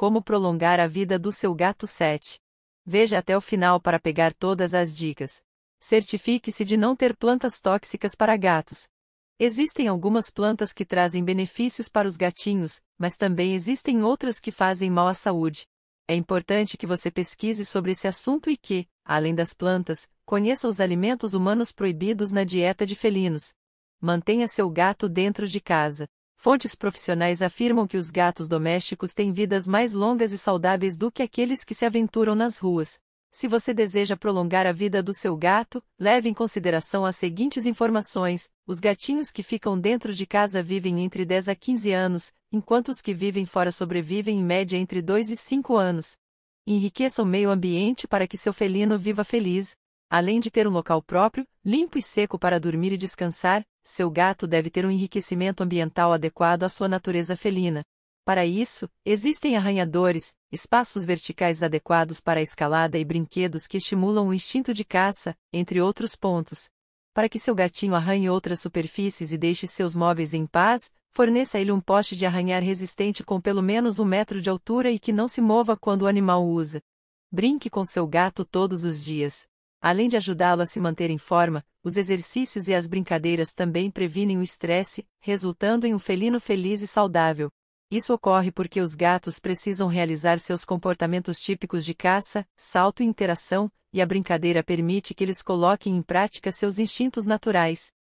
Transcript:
Como prolongar a vida do seu gato 7. Veja até o final para pegar todas as dicas. Certifique-se de não ter plantas tóxicas para gatos. Existem algumas plantas que trazem benefícios para os gatinhos, mas também existem outras que fazem mal à saúde. É importante que você pesquise sobre esse assunto e que, além das plantas, conheça os alimentos humanos proibidos na dieta de felinos. Mantenha seu gato dentro de casa. Fontes profissionais afirmam que os gatos domésticos têm vidas mais longas e saudáveis do que aqueles que se aventuram nas ruas. Se você deseja prolongar a vida do seu gato, leve em consideração as seguintes informações: os gatinhos que ficam dentro de casa vivem entre 10 a 15 anos, enquanto os que vivem fora sobrevivem em média entre 2 e 5 anos. Enriqueça o meio ambiente para que seu felino viva feliz, Além de ter um local próprio, limpo e seco para dormir e descansar, seu gato deve ter um enriquecimento ambiental adequado à sua natureza felina. Para isso, existem arranhadores, espaços verticais adequados para a escalada e brinquedos que estimulam o instinto de caça, entre outros pontos. Para que seu gatinho arranhe outras superfícies e deixe seus móveis em paz, forneça-lhe um poste de arranhar resistente com pelo menos um metro de altura e que não se mova quando o animal usa. Brinque com seu gato todos os dias. Além de ajudá-lo a se manter em forma, os exercícios e as brincadeiras também previnem o estresse, resultando em um felino feliz e saudável. Isso ocorre porque os gatos precisam realizar seus comportamentos típicos de caça, salto e interação, e a brincadeira permite que eles coloquem em prática seus instintos naturais.